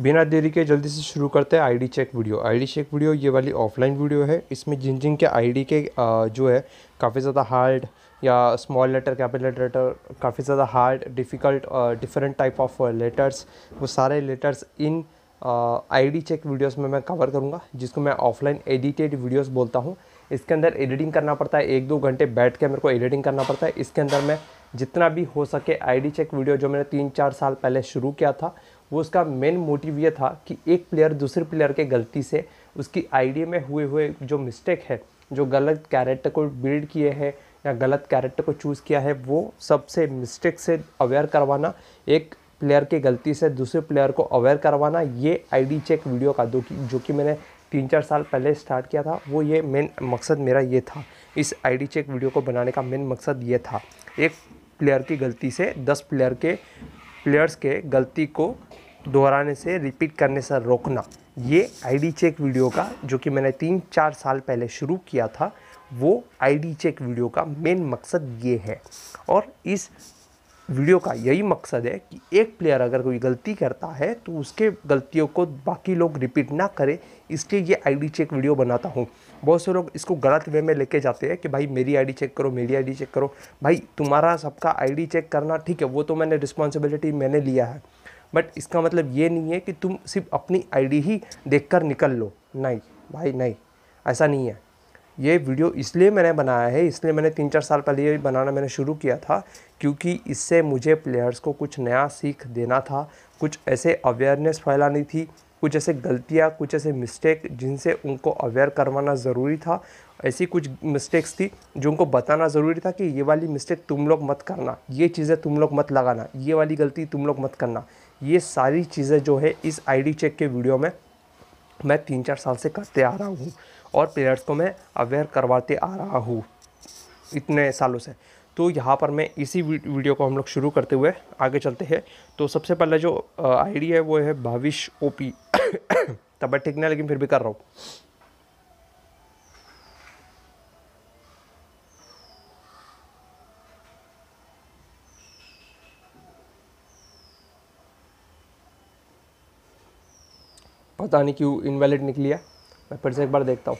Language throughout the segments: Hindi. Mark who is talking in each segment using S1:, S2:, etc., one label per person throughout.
S1: बिना देरी के जल्दी से शुरू करते हैं ID check video ID check video ये वाली ऑफलाइन वीडियो है इसमें जिन जिन के आईडी के जो है काफ़ी ज़्यादा हार्ड या स्मॉल लेटर कैपिटल लेटर काफ़ी ज़्यादा hard difficult different type of letters वो सारे लेटर्स इन आईडी चेक वीडियोस में मैं कवर करूँगा जिसको मैं ऑफलाइन एडिटेड वीडियोस बोलता हूँ इसके अंदर एडिटिंग करना पड़ता है एक दो घंटे बैठ के मेरे को एडिटिंग करना पड़ता है इसके अंदर मैं जितना भी हो सके आईडी चेक वीडियो जो मैंने तीन चार साल पहले शुरू किया था वो उसका मेन मोटिव ये था कि एक प्लेयर दूसरे प्लेयर के गलती से उसकी आईडी में हुए हुए जो मिस्टेक है जो गलत कैरेक्टर को बिल्ड किए हैं या गलत कैरेक्टर को चूज़ किया है वो सबसे मिस्टेक से अवेयर करवाना एक प्लेयर की गलती से दूसरे प्लेयर को अवेयर करवाना ये आईडी चेक वीडियो का दो कि जो कि मैंने तीन चार साल पहले स्टार्ट किया था वो ये मेन मकसद मेरा ये था इस आईडी चेक वीडियो को बनाने का मेन मकसद ये था एक प्लेयर की गलती से दस प्लेयर के प्लेयर्स के गलती को दोहराने से रिपीट करने से रोकना ये आईडी चेक वीडियो का जो कि मैंने तीन चार साल पहले शुरू किया था वो आईडी चेक वीडियो का मेन मकसद ये है और इस वीडियो का यही मकसद है कि एक प्लेयर अगर कोई गलती करता है तो उसके गलतियों को बाकी लोग रिपीट ना करें इसलिए ये आईडी चेक वीडियो बनाता हूँ बहुत से लोग इसको गलत वे में लेके जाते हैं कि भाई मेरी आईडी चेक करो मेरी आईडी चेक करो भाई तुम्हारा सबका आईडी चेक करना ठीक है वो तो मैंने रिस्पॉन्सिबिलिटी मैंने लिया है बट इसका मतलब ये नहीं है कि तुम सिर्फ अपनी आईडी ही देखकर निकल लो नहीं भाई नहीं ऐसा नहीं है ये वीडियो इसलिए मैंने बनाया है इसलिए मैंने तीन चार साल पहले ये बनाना मैंने शुरू किया था क्योंकि इससे मुझे प्लेयर्स को कुछ नया सीख देना था कुछ ऐसे अवेयरनेस फैलानी थी कुछ ऐसे गलतियाँ कुछ ऐसे मिस्टेक जिनसे उनको अवेयर करवाना ज़रूरी था ऐसी कुछ मिस्टेक्स थी जो उनको बताना ज़रूरी था कि ये वाली मिस्टेक तुम लोग मत करना ये चीज़ें तुम लोग मत लगाना ये वाली गलती तुम लोग मत करना ये सारी चीज़ें जो है इस आईडी चेक के वीडियो में मैं तीन चार साल से करते आ रहा हूँ और प्लेयर्स को मैं अवेयर करवाते आ रहा हूँ इतने सालों से तो यहाँ पर मैं इसी वीडियो को हम लोग शुरू करते हुए आगे चलते हैं तो सबसे पहले जो आईडी है वो है भाविश ओपी तबीयत ठीक नहीं लेकिन फिर भी कर रहा हूँ पता नहीं क्यों इनवैलिड निकली है मैं फिर से एक बार देखता हूँ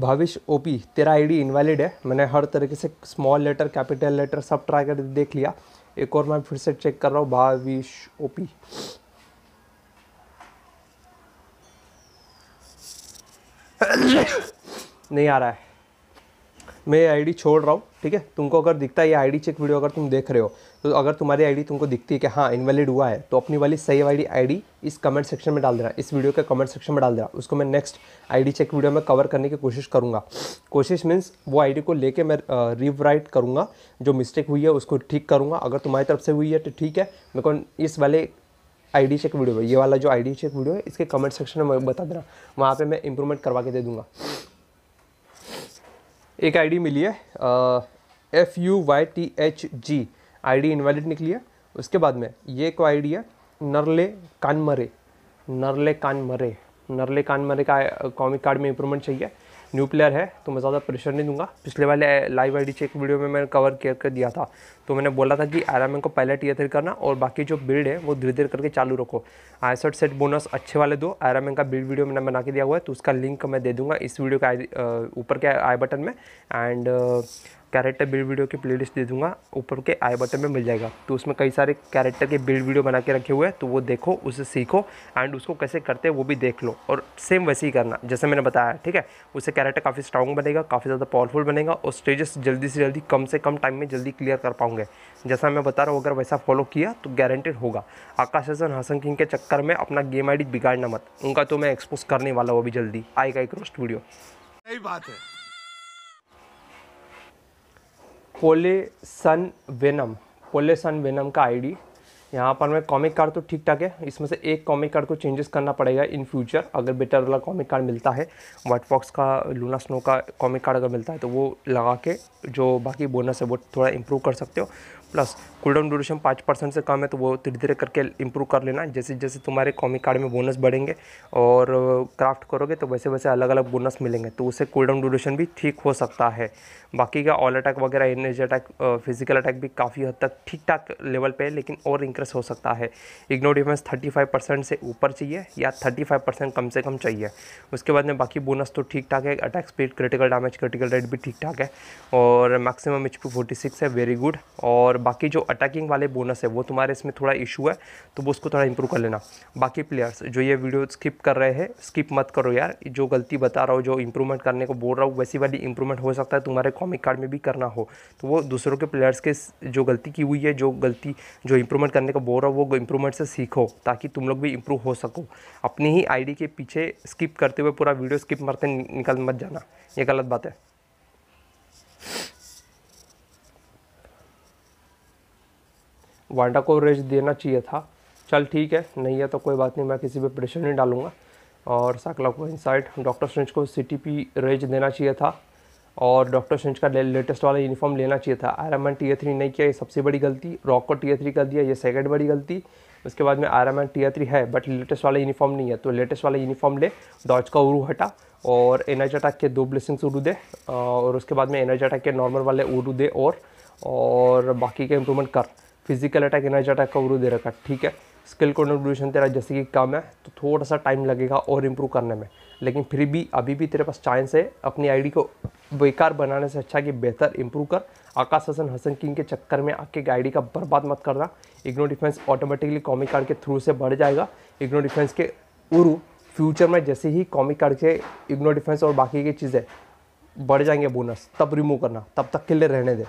S1: भाविश ओपी तेरा आईडी इनवैलिड है मैंने हर तरीके से स्मॉल लेटर कैपिटल लेटर सब ट्राई कर देख लिया एक और मैं फिर से चेक कर रहा हूँ भाविश ओपी नहीं आ रहा है मैं ये आईडी छोड़ रहा हूँ ठीक है तुमको अगर दिखता है ये आईडी चेक वीडियो अगर तुम देख रहे हो तो अगर तुम्हारी आईडी तुमको दिखती है कि हाँ इनवैलिड हुआ है तो अपनी वाली सही वाली आईडी इस कमेंट सेक्शन में डाल देना इस वीडियो के कमेंट सेक्शन में डाल देना उसको मैं नेक्स्ट आई चेक वीडियो में कवर करने की कोशिश करूँगा कोशिश मीन्स वो आई को लेकर मैं रिवराइट करूँगा जो मिस्टेक हुई है उसको ठीक करूँगा अगर तुम्हारी तरफ से हुई है तो ठीक है मेरे को इस वाले आईडी चेक वीडियो में ये वाला जो आईडी चेक वीडियो है इसके कमेंट सेक्शन में बता देना वहाँ पे मैं इंप्रूवमेंट करवा के दे दूँगा एक आईडी मिली है F U Y T H G I D invalid निकली है उसके बाद में ये को आईडी है नरले कानमरे नरले कानमरे नरले कानमरे का कॉमिक कार्ड में इंप्रूवमेंट चाहिए न्यू प्लेयर है तो मैं ज़्यादा प्रेशर नहीं दूंगा पिछले वाले लाइव आईडी चेक वीडियो में मैंने कवर कर दिया था तो मैंने बोला था कि आराम को पहले टीयर थ्री करना और बाकी जो बिल्ड है वो धीरे धीरे करके चालू रखो आयसठ सेट बोनस अच्छे वाले दो आराम का बिल्ड वीडियो मैंने बना के दिया हुआ है तो उसका लिंक मैं दे दूँगा इस वीडियो के ऊपर के आई बटन में एंड कैरेक्टर बिल्ड वीडियो की प्लेलिस्ट दे दूंगा ऊपर के आई बटन में मिल जाएगा तो उसमें कई सारे कैरेक्टर के बिल्ड वीडियो बना के रखे हुए हैं तो वो देखो उसे सीखो एंड उसको कैसे करते हैं वो भी देख लो और सेम वैसे ही करना जैसे मैंने बताया ठीक है उससे कैरेक्टर काफ़ी स्ट्रांग बनेगा काफ़ी ज़्यादा पावरफुल बनेगा और स्टेजेस जल्दी से जल्दी कम से कम टाइम में जल्दी क्लियर कर पाऊंगा होंगे जैसा मैं बता रहा हूँ अगर वैसा फॉलो किया तो गारंटेड होगा आकाश हसन हसन किंग के चक्कर में अपना गेम आईडी बिगाड़ना मत उनका तो मैं एक्सपोज करने वाला हूँ अभी जल्दी आएगा एक रोस्ट वीडियो सही बात है पोले सन वेनम पोले सन वेनम का आईडी यहाँ पर मैं कॉमिक कार्ड तो ठीक ठाक है इसमें से एक कॉमिक कार्ड को चेंजेस करना पड़ेगा इन फ्यूचर अगर बेटर वाला कॉमिक कार्ड मिलता है वाइट फॉक्स का लूना स्नो का कॉमिक कार्ड अगर मिलता है तो वो लगा के जो बाकी बोनस है वो थोड़ा इम्प्रूव कर सकते हो प्लस कूलडाउन ड्यूरेशन पाँच परसेंट से कम है तो वो धीरे धीरे करके इंप्रूव कर लेना जैसे जैसे तुम्हारे कॉमिक कार्ड में बोनस बढ़ेंगे और क्राफ्ट करोगे तो वैसे वैसे अलग अलग बोनस मिलेंगे तो उससे कूलडाउन ड्यूरेशन भी ठीक हो सकता है बाकी का ऑल अटैक वगैरह एनर्जी अटैक फिजिकल अटैक भी काफ़ी हद तक ठीक ठाक लेवल पर है लेकिन और इंक्रेस हो सकता है ignore defence thirty five percent से ऊपर चाहिए या थर्टी फाइव परसेंट कम से कम चाहिए उसके बाद में बाकी बोनस तो ठीक ठाक है attack speed critical damage critical rate भी ठीक ठाक है और maximum H P forty six है वेरी गुड और बाकी जो अटैकिंग वाले बोनस है वो तुम्हारे इसमें थोड़ा इशू है तो वो उसको थोड़ा इंप्रूव कर लेना बाकी प्लेयर्स जो ये वीडियो स्किप कर रहे हैं स्किप मत करो यार जो गलती बता रहा हो जो इंप्रूवमेंट करने को बोल रहा हूँ वैसी वाली इंप्रूवमेंट हो सकता है तुम्हारे कॉमिक कार्ड में भी करना हो तो वो दूसरों के प्लेयर्स के जो गलती की हुई है जो गलती जो इंप्रूवमेंट करने को बोल रहा हो वो इंप्रूवमेंट से सीखो ताकि तुम लोग भी इंप्रूव हो सको अपनी ही आई के पीछे स्किप करते हुए पूरा वीडियो स्किप मरते निकल मत जाना ये गलत बात है वांडा को रेस्ट देना चाहिए था चल ठीक है नहीं है तो कोई बात नहीं मैं किसी पे प्रेशर नहीं डालूंगा और साकला को इनसाइड डॉक्टर स्ट्रेंज को सीटीपी रेज देना चाहिए था और डॉक्टर स्ट्रेंज का लेटेस्ट वाला यूनिफॉर्म लेना चाहिए था आयरन मैन टी थ्री नहीं किया ये सबसे बड़ी गलती रॉक को टी थ्री कर दिया ये सेकंड बड़ी गलती उसके बाद में आयरन मैन टी थ्री है बट लेटेस्ट वाला यूनिफॉर्म नहीं है तो लेटेस्ट वाला यूनिफॉर्म ले डॉच का उरू हटा और एनर्जी अटैक के दो ब्लेसिंग्स उरू दे और उसके बाद में एनर्जी अटैक के नॉर्मल वाले उरू दे और, और बाकी के इम्प्रूवमेंट कर फिजिकल अटैक एनर्जी अटैक का गुरु दे रखा ठीक है स्किल कॉन्ट्रीब्यूशन तेरा जैसे कि कम है तो थोड़ा सा टाइम लगेगा और इम्प्रूव करने में लेकिन फिर भी अभी भी तेरे पास चांस है अपनी आईडी को बेकार बनाने से अच्छा कि बेहतर इम्प्रूव कर आकाश हसन हसन किंग के चक्कर में आके गाइडी का बर्बाद मत करना ignore defense automatically comic card के थ्रू से बढ़ जाएगा इग्नो डिफेंस के उरु फ्यूचर में जैसे ही कॉमिक कार्ड के इग्नो डिफेंस और बाकी की चीज़ें बढ़ जाएंगे बोनस तब रिमूव करना तब तक के लिए रहने दे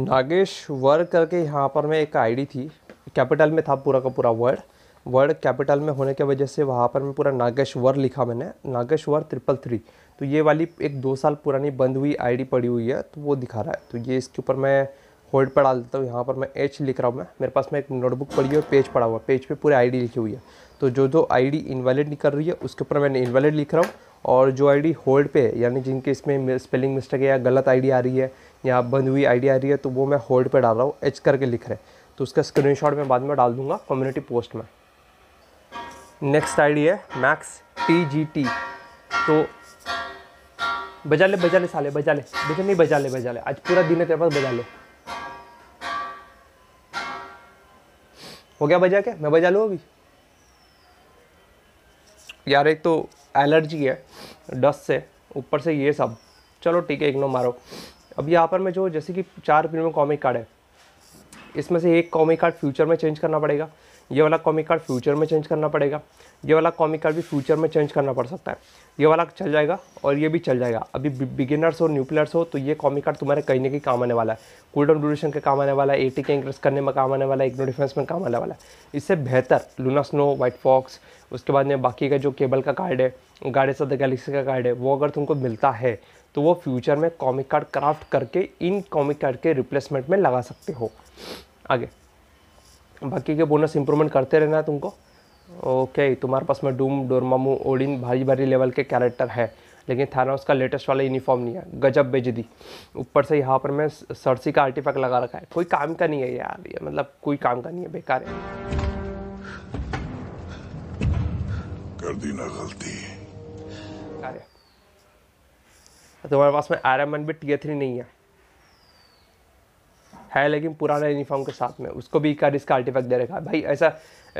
S1: नागेश वर्ड करके यहाँ पर मैं एक आईडी थी कैपिटल में था पूरा का पूरा वर्ड वर्ड कैपिटल में होने की वजह से वहाँ पर मैं पूरा नागेश वर लिखा मैंने नागेश वर ट्रिपल थ्री तो ये वाली एक दो साल पुरानी बंद हुई आईडी पड़ी हुई है तो वो दिखा रहा है तो ये इसके ऊपर मैं होल्ड पर डाल देता हूँ यहाँ पर मैं एच लिख रहा हूँ मैं मेरे पास में एक नोटबुक पड़ी है और पेज पड़ा हुआ पेज पे पूरी आई लिखी हुई है तो जो जो आई डी इनवैलिड निकल रही है उसके ऊपर मैंने इनवैलिड लिख रहा हूँ और जो डी होल्ड पे है यानी जिनके इसमें स्पेलिंग मिस्टेक है या गलत डी आ रही है यहाँ बंद हुई आइडिया आ रही है तो वो मैं होल्ड पर डाल रहा हूँ एच करके लिख रहे हैं तो उसका स्क्रीनशॉट मैं बाद में डाल दूंगा कम्युनिटी पोस्ट में नेक्स्ट आईडी है मैक्स टी जी टी तो बजा ले बजा ले साले बजा ले बजा नहीं बजा ले बजा ले आज पूरा दिन है तेरे पास बजा ले हो गया बजा के मैं बजा लूँ अभी यार एक तो एलर्जी है डस्ट से ऊपर से ये सब चलो ठीक है इग्नो मारो अब यहाँ पर मैं जो जैसे कि चार प्रीमियम कॉमिक कार्ड है इसमें से एक कॉमिक कार्ड फ्यूचर में चेंज करना पड़ेगा ये वाला कॉमिक कार्ड फ्यूचर में चेंज करना पड़ेगा ये वाला कॉमिक कार्ड भी फ्यूचर में चेंज करना पड़ सकता है ये वाला चल जाएगा और ये भी चल जाएगा अभी बिगिनर्स हो न्यू प्लेयर्स हो तो ये कॉमिक कार्ड तुम्हारे कहीं ना कहीं काम आने वाला है कूल डाउन ड्यूरेशन के काम आने वाला है एटी के इंक्रेस करने में काम आने वाला है इग्नो डिफेंस में काम आने वाला है इससे बेहतर लूना स्नो वाइट फॉक्स उसके बाद में बाकी का जो केबल का कार्ड है गाड़ी ऑफ द गैलेक्सी का कार्ड है वो अगर तुमको मिलता है तो वो फ्यूचर में कॉमिक कार्ड क्राफ्ट करके इन कॉमिक कार्ड के रिप्लेसमेंट में लगा सकते हो आगे बाकी के बोनस इंप्रूवमेंट करते रहना तुमको ओके तुम्हारे पास में डूम डोरमामू ओडिन भारी भारी लेवल के कैरेक्टर है लेकिन थाना उसका लेटेस्ट वाला यूनिफॉर्म नहीं है गजब बेच दी ऊपर से यहाँ पर मैं सरसी का आर्टिफैक्ट लगा रखा है कोई काम का नहीं है यार ये मतलब कोई काम का नहीं है बेकार है कर दी ना गलती तो तुम्हारे पास में आर एम एन भी टीयर थ्री नहीं है है लेकिन पुराने यूनिफॉर्म के साथ में उसको भी इकारिस इसका आर्टिफैक्ट दे रखा है भाई ऐसा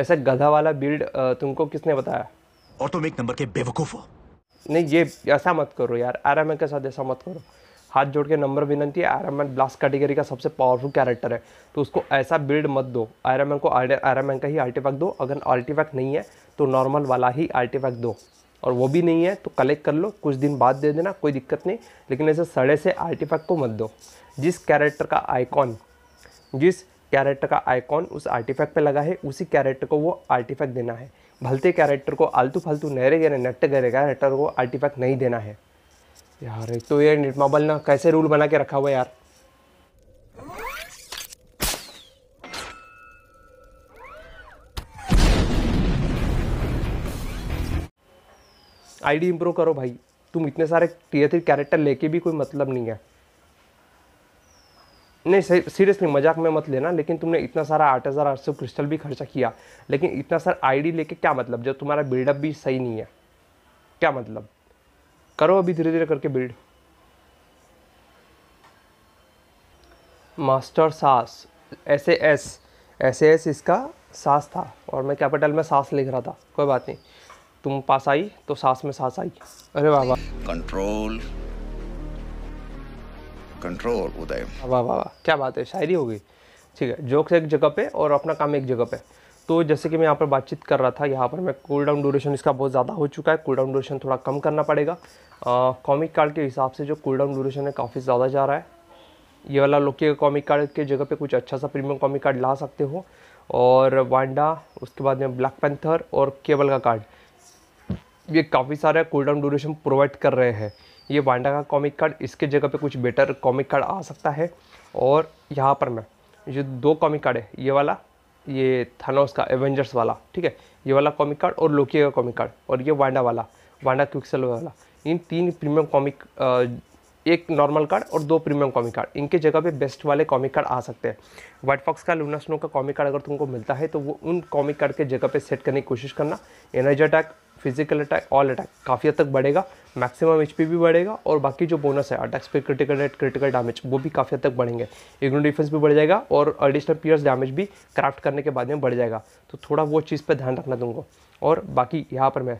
S1: ऐसा गधा वाला बिल्ड तुमको किसने बताया और तुम एक नंबर के बेवकूफ़ हो नहीं ये ऐसा मत करो यार आर एम के साथ ऐसा मत करो हाथ जोड़ के नंबर विनती है आयरन एम ब्लास्ट कैटेगरी का सबसे पावरफुल कैरेक्टर है तो उसको ऐसा बिल्ड मत दो आयरन को आयरन का ही आर्टिफैक्ट दो अगर आर्टिफैक्ट नहीं है तो नॉर्मल वाला ही आर्टिफैक्ट दो और वो भी नहीं है तो कलेक्ट कर लो कुछ दिन बाद दे देना कोई दिक्कत नहीं लेकिन ऐसे सड़े से आर्टिफैक्ट को मत दो जिस कैरेक्टर का आइकॉन जिस कैरेक्टर का आइकॉन उस आर्टिफैक्ट पे लगा है उसी कैरेक्टर को वो आर्टिफैक्ट देना है भलते कैरेक्टर को आलतू फालतू नहरे गहरे नट गहरे कैरेक्टर को आर्टिफैक्ट नहीं देना है यार एक तो ये निर्माबल ना कैसे रूल बना के रखा हुआ यार आईडी इंप्रूव करो भाई तुम इतने सारे टीए थ्री कैरेक्टर लेके भी कोई मतलब नहीं है नहीं सीरियसली मजाक में मत लेना लेकिन तुमने इतना सारा आठ हज़ार आठ सौ क्रिस्टल भी खर्चा किया लेकिन इतना सारा आईडी लेके क्या मतलब जब तुम्हारा बिल्डअप भी सही नहीं है क्या मतलब करो अभी धीरे धीरे करके बिल्ड मास्टर सास एस एस एस एस इसका सास था और मैं कैपिटल में सास लिख रहा था कोई बात नहीं तुम पास आई तो सास में सास आई अरे वाह वाह कंट्रोल कंट्रोल उदय वाह वाह वाह क्या बात है शायरी हो गई ठीक है जोक्स एक जगह पे और अपना काम एक जगह पे तो जैसे कि मैं यहाँ पर बातचीत कर रहा था यहाँ पर मैं कूल डाउन ड्यूरेशन इसका बहुत ज़्यादा हो चुका है कूल डाउन ड्यूरेशन थोड़ा कम करना पड़ेगा कॉमिक कार्ड के हिसाब से जो कूल डाउन ड्यूरेशन है काफ़ी ज़्यादा जा रहा है ये वाला लोकी कॉमिक कार्ड के जगह पे कुछ अच्छा सा प्रीमियम कॉमिक कार्ड ला सकते हो और वांडा उसके बाद में ब्लैक पेंथर और केबल का कार्ड ये काफ़ी सारा कूल डाउन ड्यूरेशन प्रोवाइड कर रहे हैं ये वांडा का कॉमिक कार्ड इसके जगह पे कुछ बेटर कॉमिक कार्ड आ सकता है और यहाँ पर मैं जो दो कॉमिक कार्ड है ये वाला ये थानोस का एवेंजर्स वाला ठीक है ये वाला कॉमिक कार्ड और लोकी का कॉमिक कार्ड और ये वांडा वाला वांडा क्विकसेल वाला इन तीन प्रीमियम कॉमिक एक नॉर्मल कार्ड और दो प्रीमियम कॉमिक कार्ड इनके जगह पे बेस्ट वाले कॉमिक कार्ड आ सकते हैं व्हाइट फॉक्स का लूना स्नो का कॉमिक कार्ड अगर तुमको मिलता है तो वो उन कॉमिक कार्ड के जगह पे सेट करने की कोशिश करना energy attack physical attack all attack काफ़ी हद तक बढ़ेगा मैक्सिमम एच भी बढ़ेगा और बाकी जो बोनस है अटैक्स पे क्रिटिकल रेट क्रिटिकल डैमेज वो भी काफ़ी हद तक बढ़ेंगे इग्नो डिफेंस भी बढ़ जाएगा और एडिशनल पियर्स डैमेज भी क्राफ्ट करने के बाद में बढ़ जाएगा तो थोड़ा वो चीज़ पर ध्यान रखना तुमको और बाकी यहाँ पर मैं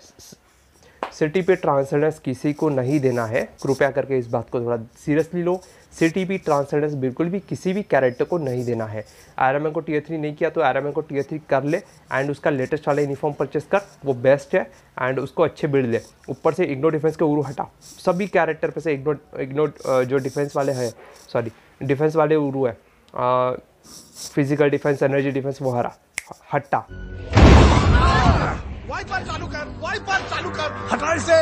S1: सिटी पे ट्रांसजेंडर्स किसी को नहीं देना है कृपया करके इस बात को थोड़ा सीरियसली लो सिटी पे ट्रांसजेंडर्स बिल्कुल भी किसी भी कैरेक्टर को नहीं देना है आर को टीयर थ्री नहीं किया तो आर को टीयर थ्री कर ले एंड उसका लेटेस्ट वाला यूनिफॉर्म परचेस कर वो बेस्ट है एंड उसको अच्छे बिल्ड ले ऊपर से इग्नो डिफेंस के उरू हटा सभी कैरेक्टर पे से इग्नो इग्नो जो डिफेंस वाले हैं सॉरी डिफेंस वाले उरू है फिजिकल डिफेंस एनर्जी डिफेंस वो हरा हटा चालू कर वाईफाई चालू कर हटा इसे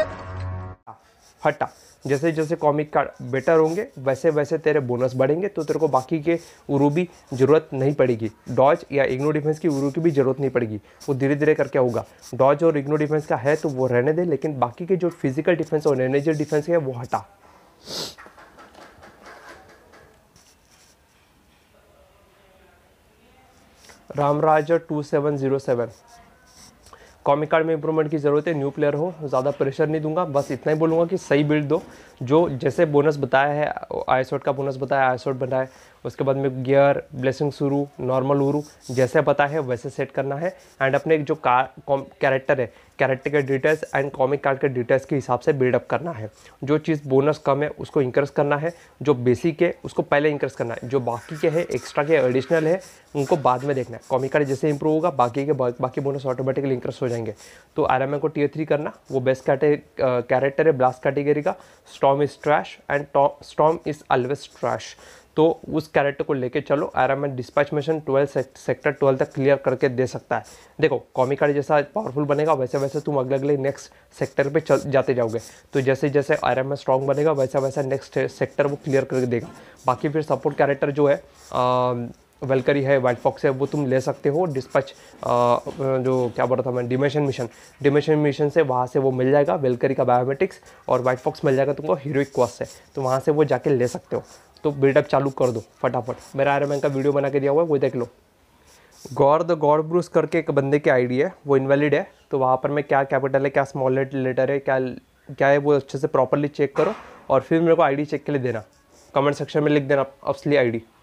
S1: हटा जैसे जैसे कॉमिक कार्ड बेटर होंगे वैसे वैसे तेरे बोनस बढ़ेंगे तो तेरे को बाकी के उरू भी जरूरत नहीं पड़ेगी डॉज या इग्नो डिफेंस की उरू की भी जरूरत नहीं पड़ेगी वो धीरे धीरे करके होगा डॉज और इग्नो डिफेंस का है तो वो रहने दे लेकिन बाकी के जो फिजिकल डिफेंस और एनर्जी डिफेंस है वो हटा रामराज two seven zero seven comic card में इंप्रूवमेंट की ज़रूरत है न्यू प्लेयर हो ज़्यादा प्रेशर नहीं दूंगा बस इतना ही बोलूँगा कि सही बिल्ड दो जो जैसे बोनस बताया है आई का बोनस बताया आई बनाए उसके बाद में गियर ब्लेसिंग शुरू नॉर्मल उरू जैसे बताया है वैसे सेट करना है एंड अपने जो कैरेक्टर है कैरेक्टर के डिटेल्स एंड कॉमिक कार्ड के डिटेल्स के हिसाब से बिल्डअप करना है जो चीज़ बोनस कम है उसको इंक्रेस करना है जो बेसिक है उसको पहले इंक्रेस करना है जो बाकी के है एक्स्ट्रा के एडिशनल है उनको बाद में देखना है कॉमिक कार्ड जैसे इंप्रूव होगा बाकी के बाकी बोनस ऑटोमेटिकली इंक्रेस हो जाएंगे तो आर को टीयर थ्री करना वो बेस्ट कैरेक्टर है ब्लास्ट कैटेगरी का Storm is trash and Storm is always trash तो उस कैरेक्टर को लेके चलो आराम में dispatch mission twelve sector twelve तक क्लियर करके दे सकता है देखो कॉमिक कार्ड जैसा पावरफुल बनेगा वैसे वैसे तुम अगले अगले नेक्स्ट सेक्टर पे चल जाते जाओगे तो जैसे जैसे आयरन मैन स्ट्रॉन्ग बनेगा वैसा वैसा नेक्स्ट सेक्टर वो क्लियर करके देगा बाकी फिर सपोर्ट कैरेक्टर जो है आ, वेलकरी है वाइट फॉक्स है वो तुम ले सकते हो डिस्पच जो क्या बोल रहा था मैं डिमेशन मिशन डिमेशन मिशन से वहाँ से वो मिल जाएगा वेलकरी का बायोमेटिक्स और वाइट फॉक्स मिल जाएगा तुमको हीरोइक क्वास से तो वहाँ से वो जाके ले सकते हो तो बिल्डअप चालू कर दो फटाफट मेरा आयरन मैन का वीडियो बना के दिया हुआ है वो देख लो गौर द गौर ब्रूस करके एक बंदे की आईडी है वो इनवैलिड है तो वहाँ पर मैं क्या कैपिटल है क्या स्मॉल लेटर है क्या क्या है वो अच्छे से प्रॉपरली चेक करो और फिर मेरे को आईडी चेक के लिए देना कमेंट सेक्शन में लिख देना असली आईडी